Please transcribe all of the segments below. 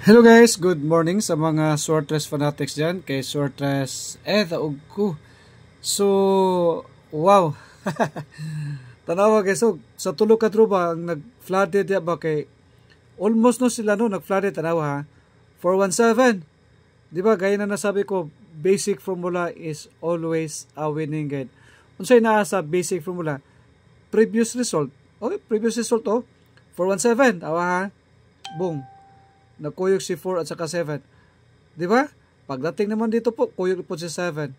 Hello guys, good morning sa mga Sortress fanatics dyan kay Sortress eh taog so wow tanawa guys so, sa tulo ka truba ang nag flooded ba kay almost no sila no nag flooded tanawa ha 417 di ba gaya na nasabi ko basic formula is always a winning guide unsay na sa basic formula previous result okay previous result to oh, 417 awa ha boom Nagkuyog si 4 at saka 7. Di ba? Pagdating naman dito po, kuyog po si 7.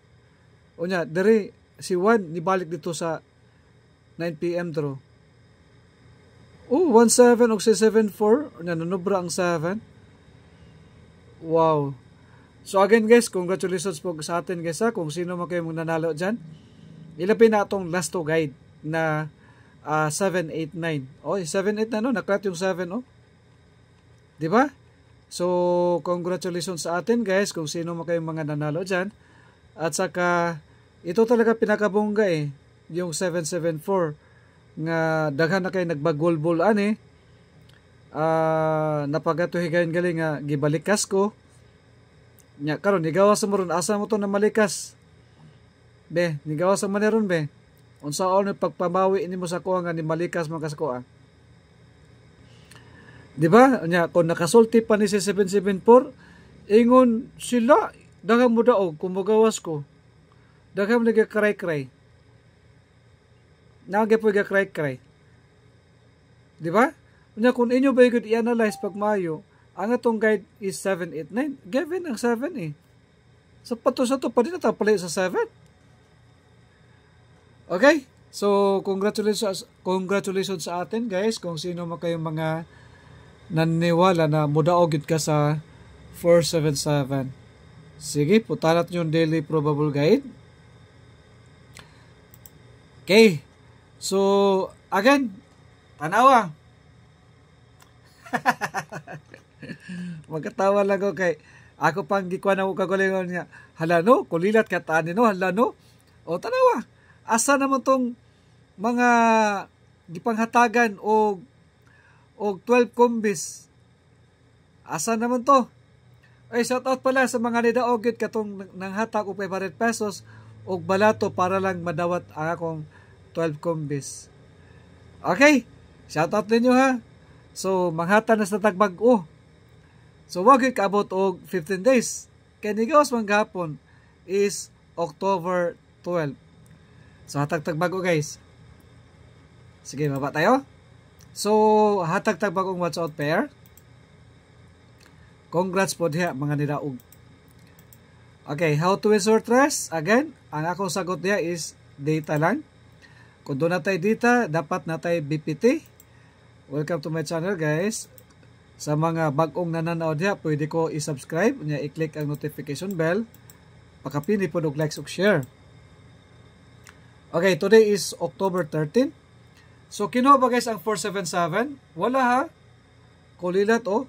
O niya, dere, si 1, nibalik dito sa 9pm draw. Oh, 1-7 o si 7-4. Nanonobra ang 7. Wow. So again guys, congratulations po sa atin guys ha. Kung sino man kayo nanalo dyan. Ilapin na itong last to guide na uh, 789. Oh, 789 no, naklat yung 7 oh. 'Di ba? So, congratulations sa atin guys kung sino mo kayong mga nanalo dyan. At saka, ito talaga pinakabongga eh. Yung 774 nga daghan na kayo nagbagulbol ani. Eh. Uh, ah, napagatuhigayon galing nga gibalikas ko. Nya, karon nigawa sa maron asa mo to na malikas. Be, nigawa sa maneron be. Unsa all ni pagpamawi nimo sa kuha nga ni malikas man kas kuha. Di ba? Nya kon nakasulti pa ni si 774 ingon sila daghang mo daog kumugawas ko. Daghang naga kray-kray. Naga po ga kray-kray. Di ba? Nya kun inyo ba gud i-analyze pag mayo, ang atong guide is 789. Given ang 7 eh. Sa pato sa to pa din natapalay sa 7. Okay? So, congratulations congratulations sa atin guys kung sino man kayong mga naniwala na mudaog yun ka sa 477. Sige, putanat yung daily probable guide. Okay. So, again, tanawa. Magkatawa lang ko kay ako pang gikuan ako kagulingon niya. Hala no, kulilat ka tani no, hala no. O tanawa. Asa naman tong mga gipanghatagan o o 12 kombis. Asa naman to? Ay shout out pala sa mga nidaog yun katong nanghatag og 500 pesos o balato para lang madawat ang akong 12 kombis. Okay, shout out ninyo ha. So, manghata na sa tagbag-o. So, wag yung kaabot og 15 days. Kaya nigawas man gahapon is October 12. So, hatag tagbag guys. Sige, maba tayo. So, hatag tag bagong watch out pair. Congrats po diha mga nidaog. Okay, how to insert rest? Again, ang akong sagot niya is data lang. Kung doon natay data, dapat natay BPT. Welcome to my channel guys. Sa mga bagong nananaw diha, pwede ko i-subscribe. Nya i-click ang notification bell. Pakapini po og likes og share. Okay, today is October 13. So, kinuha ba guys ang 477? Wala ha. Kulilat o. Oh.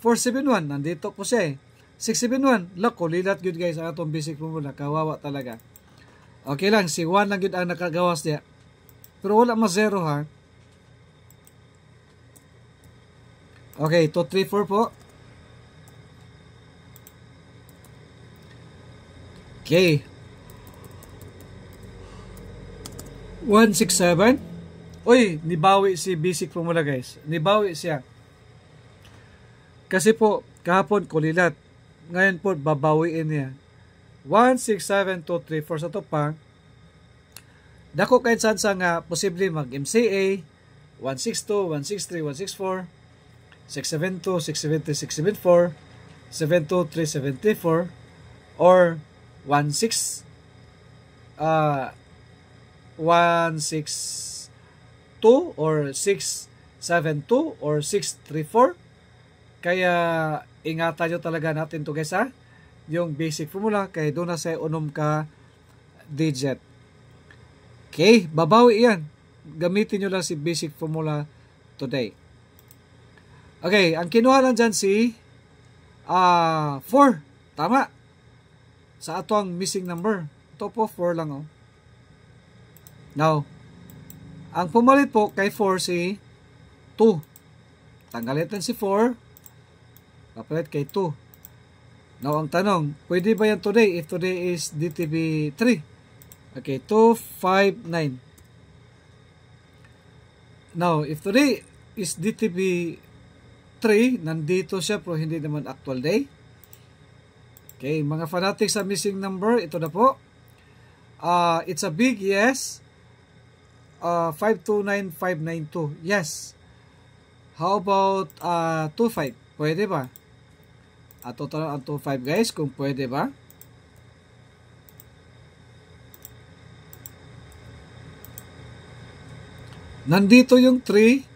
471, nandito po siya eh. 671, la kulilat yun guys ang atong basic formula. Kawawa talaga. Okay lang, si 1 lang yun ang nakagawas niya. Pero wala mas 0 ha. Okay, 2, 3, 4 po. Okay. 167. Uy, nibawi si Bisik po muna guys. Nibawi siya. Kasi po, kahapon kulilat. Ngayon po, babawiin niya. 167234 sa to pa. Dako kahit saan sa nga, posible mag MCA 162, 163, 164, 672, 670, 674, 72374, or 16 uh, 16 2 or 6-7-2 or 6-3-4. Kaya ingat tayo talaga natin to guys ha. Yung basic formula kay doon na sa unom ka digit. Okay, babawi yan. Gamitin nyo lang si basic formula today. Okay, ang kinuha lang dyan si uh, ah, 4. Tama. Sa ato ang missing number. Top of 4 lang. Oh. Now, ang pumalit po kay 4 si 2. Tanggalin natin si 4. Papalit kay 2. Now, ang tanong, pwede ba yan today if today is DTB 3? Okay, 2, 5, 9. Now, if today is DTB 3, nandito siya pero hindi naman actual day. Okay, mga fanatics sa missing number, ito na po. Uh, it's a big yes uh, 529592. Yes. How about uh, 25? Pwede ba? At total ang 25 guys kung pwede ba? Nandito yung 3.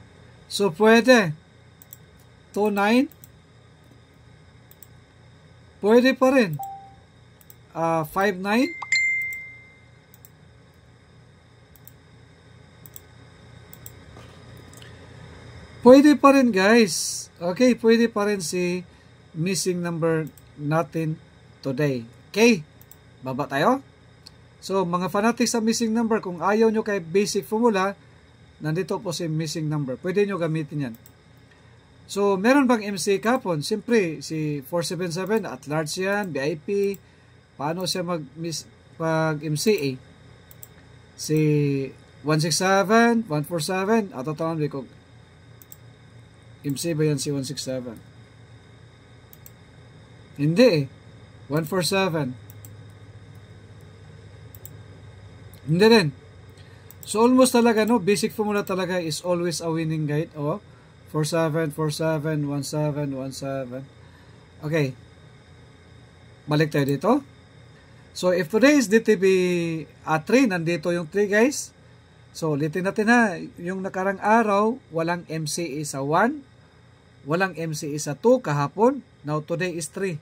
So pwede. 29. Pwede pa rin. Uh, 59. Pwede pa rin guys. Okay, pwede pa rin si missing number natin today. Okay, baba tayo. So mga fanatics sa missing number, kung ayaw nyo kay basic formula, nandito po si missing number. Pwede nyo gamitin yan. So meron bang MC kapon? Siyempre, si 477, at large yan, VIP, paano siya mag pag MCA? Si 167, 147, at atawan ko MC ba yan si 167? Hindi 147. Eh. Hindi din. So almost talaga no, basic formula talaga is always a winning guide. O, oh, 47, 47, 17, 17. Okay. Balik tayo dito. So if today is DTB at ah, 3, nandito yung 3 guys. So ulitin natin ha, yung nakarang araw, walang MCA sa 1, Walang MCE sa 2 kahapon. Now today is 3.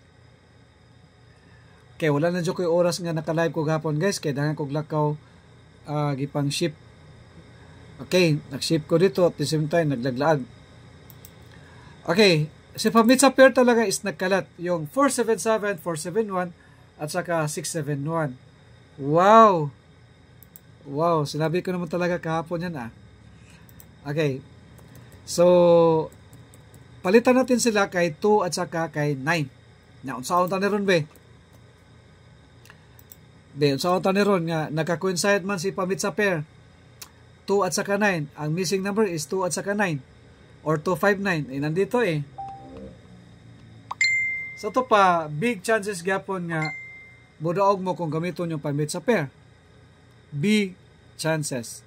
Kaya wala na ko yung oras nga naka-live ko kahapon guys. Kaya dangan ko glakaw uh, gipang ship. Okay, nag-ship ko dito at the same time naglaglaag. Okay, si Pamitsa pair talaga is nagkalat. Yung 477, 471 at saka 671. Wow! Wow, sinabi ko naman talaga kahapon yan ah. Okay. So, Palitan natin sila kay 2 at saka kay 9. Nya unsaon ta ron be? Be unsaon ta ron nga nagka-coincide man si pamit sa pair 2 at saka 9. Ang missing number is 2 at saka 9 or 259. Eh nandito eh. Sa so, to pa big chances gapon nga budaog mo kung gamiton yung pamit sa pair. big chances.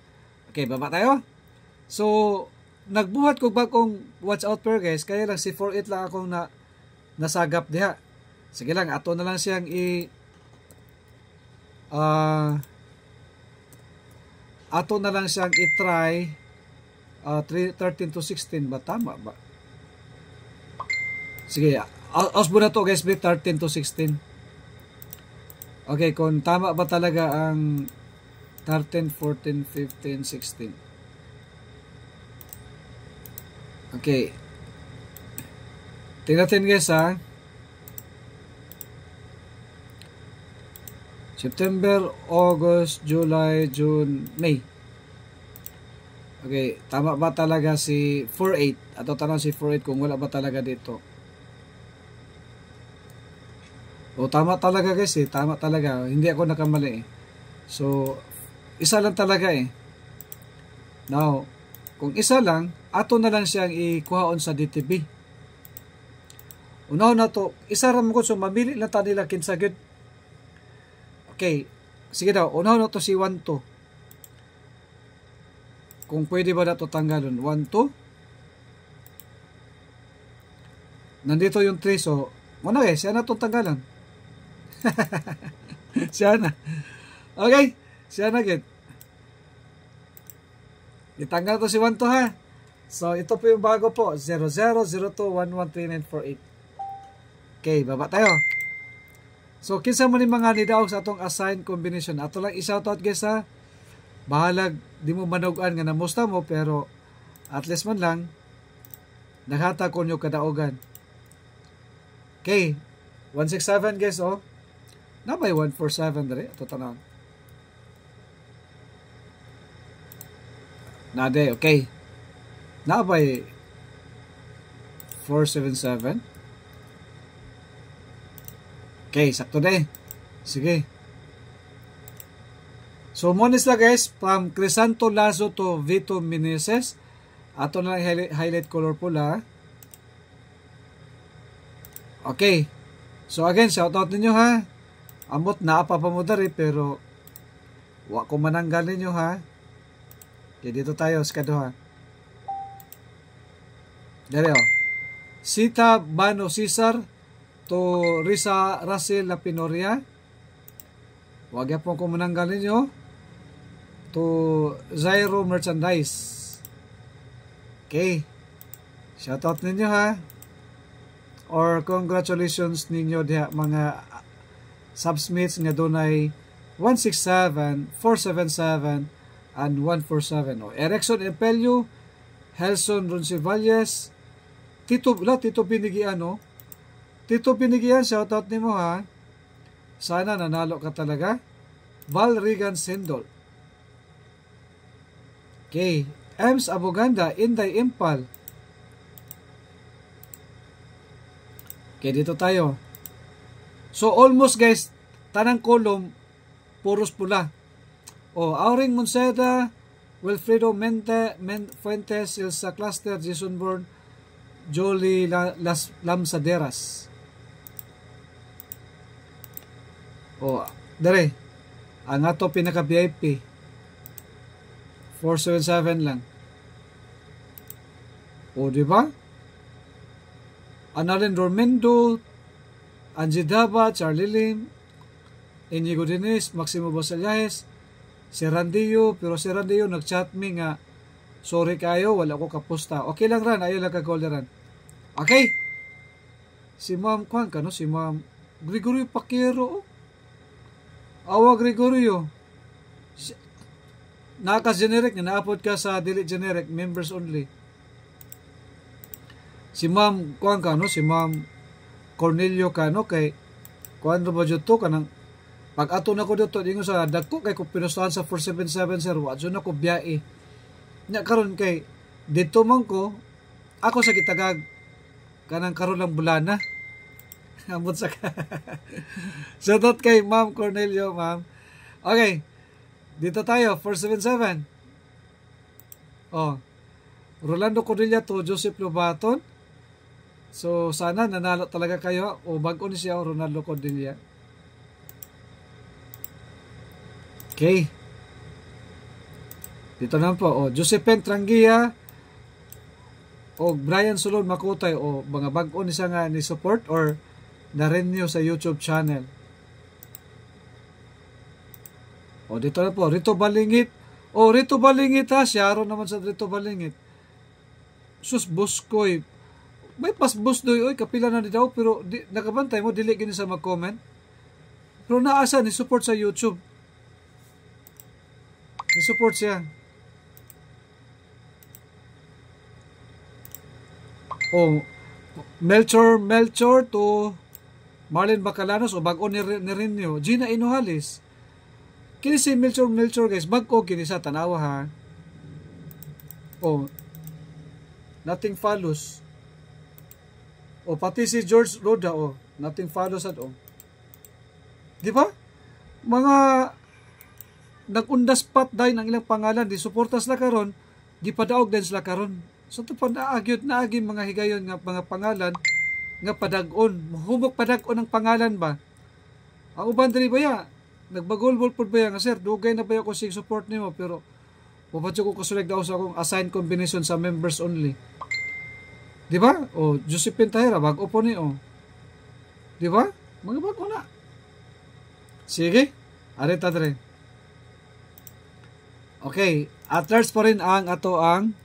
Okay, baba tayo. So, nagbuhat ko bagong watch out per guys kaya lang si 48 lang akong na nasagap diha sige lang ato na lang siyang i uh, ato na lang siyang i-try uh, 3, 13 to 16 ba tama ba sige ausbo ah, na to guys 13 to 16 okay kung tama ba talaga ang 13, 14, 15, 16 Okay. Tingnan natin guys ha. September, August, July, June, May. Okay, tama ba talaga si 48? Ato tanong si 48 kung wala ba talaga dito. O tama talaga guys eh, tama talaga. Hindi ako nakamali eh. So, isa lang talaga eh. Now, kung isa lang, ato na lang siyang ikuhaon sa DTB Unahon na to isa ra ko so mabili na ta nila kinsa gyud okay sige daw unahon na to si 1 to kung pwede ba na to tanggalon 1 to nandito yung 3 so muna eh siya na to tanggalan siya na okay siya na git Itanggal to si Wanto ha. So, ito po yung bago po. 0002113948. Okay, baba tayo. So, kinsa mo ni mga nidaog sa atong assigned combination. Ato lang i-shoutout guys ha. Bahalag, di mo manugan nga namusta mo, pero at least man lang, naghata ko nyo kadaogan. Okay, 167 guys oh. Nabay 147 dali, ito tanawin. Nade, okay. Now by 477. Okay, sakto na eh. Sige. So, monis na guys, from Crisanto Lazo to Vito Meneses. Ato na lang highlight color pula. Okay. So, again, shoutout ninyo ha. Amot na apapamudari pero wa ko mananggal ninyo ha. Okay, dito tayo, skado ha. Dere oh. Sita Bano Cesar to Risa Rasil Lapinoria. Huwag ya po ko mananggal ninyo. To Zairo Merchandise. Okay. Shoutout ninyo ha. Or congratulations ninyo diha mga subsmits nga dunay 167, 477, and 147. O, Erickson Empelio, Helson Roncivalles, Tito, la, Tito Binigian, no? Tito Binigian, shoutout ni mo, ha? Sana nanalo ka talaga. Val Regan Sindol. Okay. Ems Aboganda, Inday Impal. Okay, dito tayo. So, almost guys, tanang kolom, puros pula. O, oh, Auring Monseda, Wilfredo Mente, Men, Fuentes, Ilsa Cluster, Jason Bourne, Jolie Las Lamsaderas. O, dere. Ang ato pinaka-VIP. 477 lang. O, di ba? Analin Dormendo, Angie Daba, Charlie Lim, Inigo Dines, Maximo Basallajes, si Randio, pero si Randio nag-chat me nga, Sorry kayo, wala ko kapusta. Okay lang ran, ayaw lang kagol ran. Okay! Si Ma'am Kwan, kano si Ma'am Gregorio Paquero. Awa Gregorio. Si, Naka-generic na, na ka sa Delete Generic, members only. Si Ma'am Kwan kano, si Ma'am Cornelio kano, kay Kwan ba dito ka nang pag ato na ko dito, dingo sa dagko kay ko pinustahan sa 477 sir, wadyo na ko biyae. Eh nya karon kay dito man ko ako sa gitagag kanang karon lang bulana ambot sa ka shout kay ma'am Cornelio ma'am okay dito tayo 477 oh Rolando Cornelia to Joseph Lobaton so sana nanalo talaga kayo o bago ni siya Ronaldo Cornelia okay dito na po, o, oh, Josephine Trangia, o Brian Sulod Makutay, o mga bag-o ni nga ni support or na-renew sa YouTube channel. O dito na po, Rito Balingit, o Rito Balingit ha, siya naman sa Rito Balingit. Sus Buskoy, eh. may pasbus doy, oy, kapila na ni daw, pero di, nakabantay mo, dili gini sa mag-comment. Pero naasa ni support sa YouTube. Ni support siya. Oh, Melchor Melchor to Marlon Bacalanos o bago ni, ni rin niyo, Gina Inuhalis. Kini si Melchor Melchor guys, bago kini sa tanawa ha. O, oh, nothing follows. O, oh, pati si George Roda o, oh. nothing follows at o. Di ba? Mga nagundas pat dahil ang ilang pangalan, di suportas la karon, di padaog din sila karon So tupod naagyod na agi mga higayon nga mga pangalan nga padag-on. padagon. Mahubog on ang pangalan ba? Auban uban diri ba ya? Nagbagulbol pud ba ya nga sir, dugay na ba ako sig support nimo pero Wapat ko kusulag daw sa akong assigned combination sa members only. Di ba? O, Josephine Tahira, bago po ni, o. Di ba? Mga bago na. Sige. Arita, dre. Okay. At large pa rin ang ato ang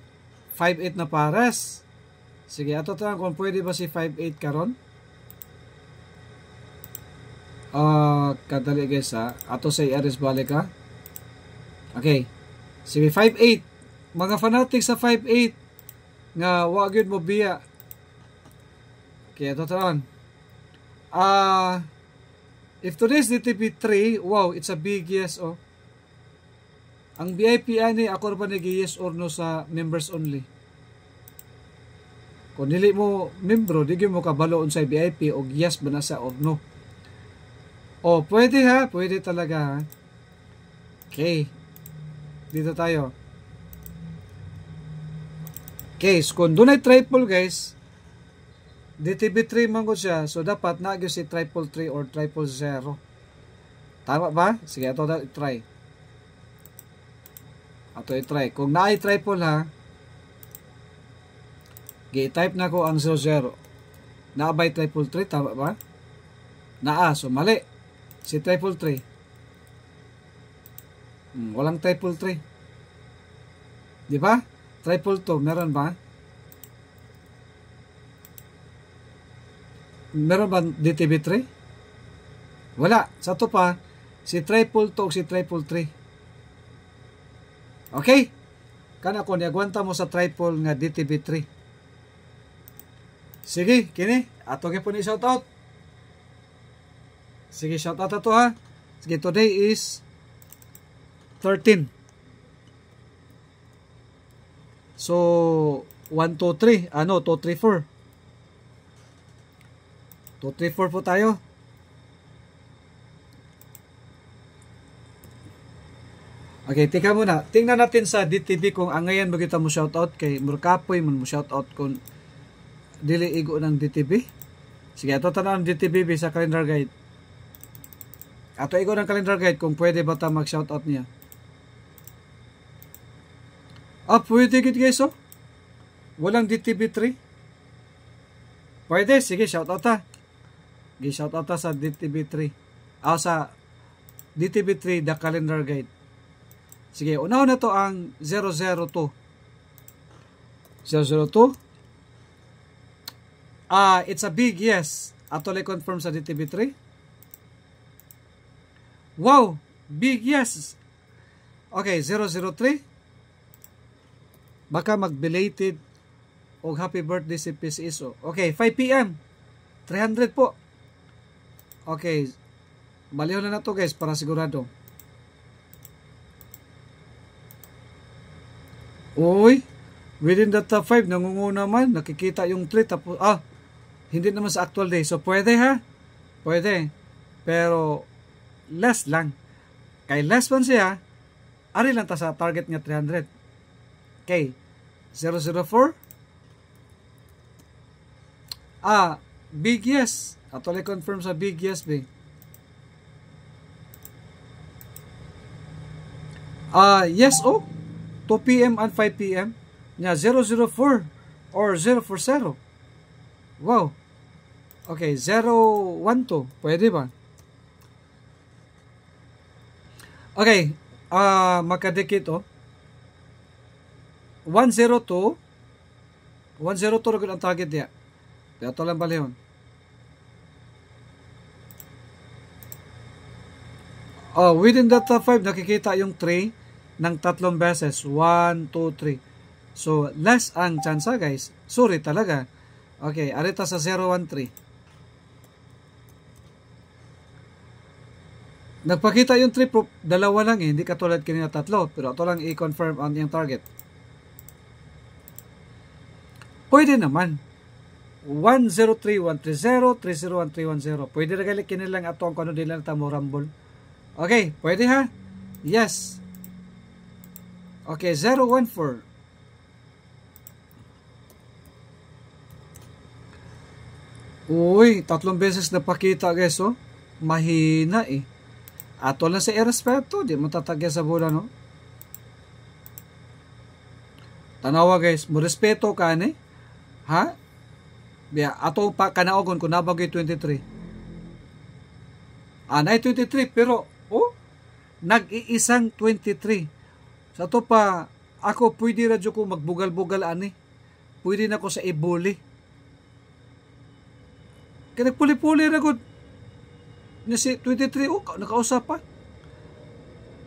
5'8 na pares. Sige, ato tayo kung pwede ba si 5'8 karon. Ah, uh, kadali guys ha. Ato sa Aris balik ha. Okay. Sige, 5'8. Mga fanatic sa 5'8 nga wa gyud mo biya. Okay, ato taon. Ah, uh, if today's DTP 3, wow, it's a big yes oh. Ang VIP ani ako pa nag yes or no sa members only. Kung nili mo membro, di mo kabalo sa VIP o yes ba na sa or no. O, pwede ha, pwede talaga ha. Okay. Dito tayo. Okay, so kung doon ay triple guys, DTB3 man ko siya, so dapat na si triple 3 or triple 0. Tama ba? Sige, ito try. Ato i-try. Kung na-try po ha, gi-type na ko ang 00. na ba triple 3? Tama ba? Naa. So, mali. Si triple 3. Hmm, walang triple 3. Di ba? Triple 2. Meron ba? Meron ba DTB 3? Wala. Sa to pa, si triple 2 o si triple 3 Okay? Kana ko niagwanta mo sa triple nga DTB3. Sige, kini. Ato gyapon ni shout out. Sige, shout out ato ha. Sige, today is 13. So, 1, 2, 3. Ano? 2, 3, 4. 2, 3, 4 po tayo. Okay, teka muna. Tingnan natin sa DTV kung angayan ngayon magita mo shoutout kay Murkapoy man mo shoutout kung dili igo ng DTV. Sige, ato tanaw ang DTV sa calendar guide. Ato igo ng calendar guide kung pwede ba ta mag shoutout niya. Ah, pwede gid guys oh. Walang DTV 3. Pwede, sige shoutout ta. Gi shoutout ta sa DTV 3. Ah, sa DTV 3 the calendar guide. Sige, unaw na to ang 002. 002? Ah, uh, it's a big yes. Atole confirm sa DTV3. Wow! Big yes! Okay, 003. Baka mag-belated o happy birthday si PCSO. Okay, 5pm. 300 po. Okay. Baliho na na to guys para sigurado. Uy, within the top 5, nangunguna man, nakikita yung 3, Tapos, ah, hindi naman sa actual day. So, pwede ha? Pwede. Pero, less lang. Kay less man siya, ari lang ta sa target niya 300. Okay. 004. Ah, big yes. Actually, confirm sa big yes, be. Ah, yes, oh. 2 p.m. and 5 p.m. niya 004 or 040. Wow. Okay, 012. Pwede ba? Okay, uh, ah, magkadikit oh. 102 102 rin ang target niya. Pero ito lang balihon. Oh. oh, within that 5, uh, nakikita yung 3 ng tatlong beses. 1, 2, 3. So, less ang chance guys. Sorry talaga. Okay, arita sa 0, 1, 3. Nagpakita yung 3 proof. Dalawa lang eh. Hindi katulad kanina tatlo. Pero ito lang i-confirm on yung target. Pwede naman. 103-130, 301 Pwede na gali kinilang ato ano ang kano nila na tamo rumble. Okay, pwede ha? Yes. Okay, 014. Uy, tatlong beses na pakita guys, oh. Mahina eh. Ato lang sa irrespeto, di mo tatagya sa bola, no? Tanawa guys, mo respeto ka ni? Eh? Ha? Biya, ato pa kanaogon kung nabagay 23. Ah, na 23 pero, oh, nag-iisang 23. Sa to pa, ako pwede ra ko magbugal-bugal ani. Pwede na ko sa ibuli. Kaya nagpuli-puli ra gud. Na si 23 oh, nakausap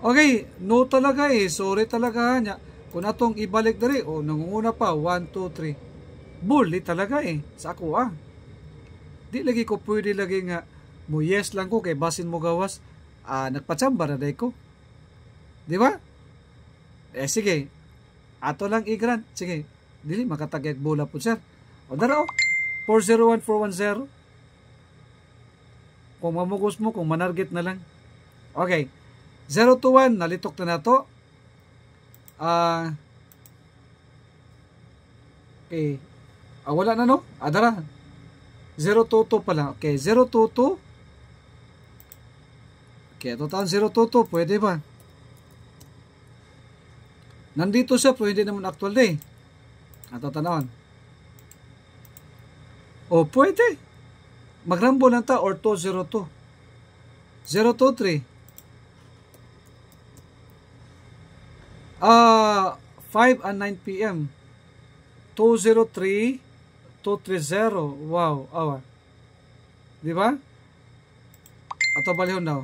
Okay, no talaga eh. Sorry talaga niya. Kung atong ibalik diri, oh, nangunguna pa, 1, 2, 3. Bully talaga eh, sa ako ah. Di lagi ko pwede lagi nga, mo yes lang ko kay basin mo gawas, ah, nagpatsamba na day ko. Di ba? Eh sige, ato lang i-grant. Sige, dili makatagyak bola po sir. O daro, 401410. Kung mamugos mo, kung manarget na lang. Okay, 021, nalitok na nato. Ah, uh, okay. Ah, wala na no? Adara. Ah, 022 pa lang. Okay, 022. Okay, total 022. Pwede ba? Nandito siya pwede naman actual day. At tatanawin. O pwede. Magrambo lang ta or 202. 023. Ah, uh, 5 and 9 p.m. 203 230. Wow, awa. Di ba? Ato balihon daw.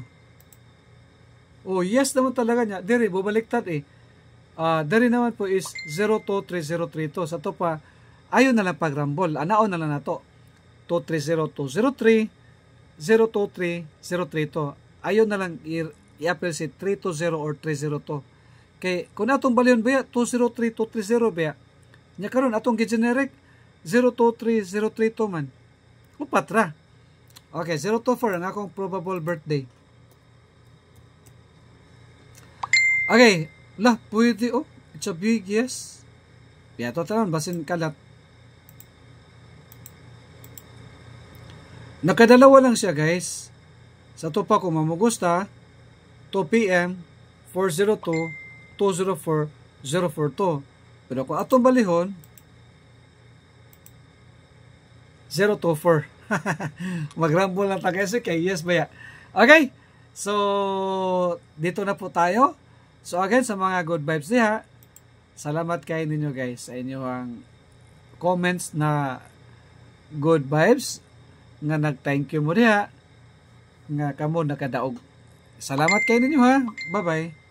Oh. oh, yes naman talaga niya. Diri, bubaliktad eh. Uh, ah, dari naman po is 02303 Sa to pa, ayon na lang pag pagrambol. Anao na lang na to. 230203 023032. to. na lang i-appel si 320 or 302. Kay, kung atong balyon ba 203, 230 ba Nya karon atong generic 023032 man. Upat ra. Okay, 024 ang akong probable birthday. Okay, Lah, pwede oh. It's a big yes. Ya, totalan basin kalat. Nakadalawa lang siya guys. Sa tupa ko mamugusta, 2 PM 402-204-042. Pero kung atong balihon, 024. Magrambol lang ta guys. kay yes ba ya. Okay, so dito na po tayo. So again, sa mga good vibes niya, salamat kayo ninyo guys sa inyong comments na good vibes nga nag-thank you mo diha nga kamo nakadaog. Salamat kayo ninyo ha. Bye-bye.